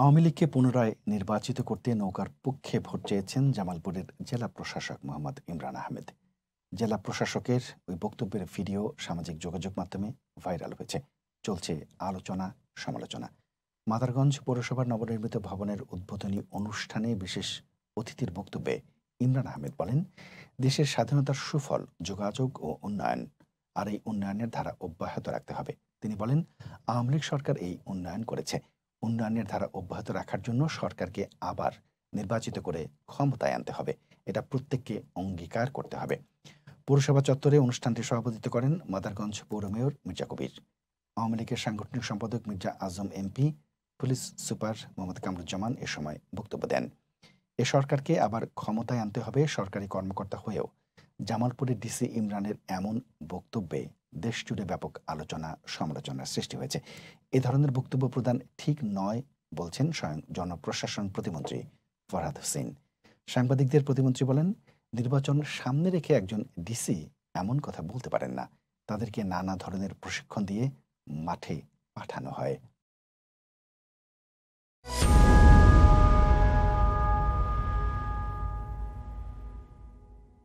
আওয়ামী লীগকে পুনরায় নির্বাচিত করতে নৌকার পক্ষে ভোট চেয়েছেন জামালপুরের জেলা প্রশাসক মোহাম্মদ ইমরান আহমেদ জেলা প্রশাসকের ওই বক্তব্যের ভিডিও সামাজিক যোগাযোগ মাধ্যমে ভাইরাল হয়েছে চলছে আলোচনা সমালোচনা মাদারগঞ্জ পৌরসভার নবনির্মিত ভবনের উদ্বোধনী অনুষ্ঠানে বিশেষ অতিথির বক্তব্যে ইমরান আহমেদ বলেন দেশের স্বাধীনতার সুফল যোগাযোগ ও উন্নয়ন আর এই উন্নয়নের ধারা অব্যাহত রাখতে হবে তিনি বলেন আওয়ামী লীগ সরকার এই উন্নয়ন করেছে উন্নয়নের ধারা অব্যাহত রাখার জন্য সরকারকে আবার নির্বাচিত করে ক্ষমতায় আনতে হবে এটা প্রত্যেককে অঙ্গীকার করতে হবে পৌরসভা চত্বরে অনুষ্ঠানটি সভাপতিত্ব করেন মাদারগঞ্জ পৌর মেয়র মির্জা কবির আওয়ামী লীগের সাংগঠনিক সম্পাদক Mirza Azam MP police super Mohammad Kamruzzaman এ সময় বক্তব্য দেন এ সরকারকে আবার ক্ষমতায় আনতে হবে সরকারি কর্মকর্তা হয়েও জামালপুরের ডিসি ইমরানের এমন বক্তব্যে দেশজুড়ে ব্যাপক আলোচনা সমালোচনার সৃষ্টি হয়েছে এ ধরনের বক্তব্য প্রদান ঠিক নয় বলছেন স্বয়ং জনপ্রশাসন প্রতিমন্ত্রী ফরহাদ হোসেন সাংবাদিকদের প্রতিমন্ত্রী বলেন নির্বাচন সামনে রেখে একজন ডিসি এমন কথা বলতে পারেন না তাদেরকে নানা ধরনের প্রশিক্ষণ দিয়ে মাঠে পাঠানো হয়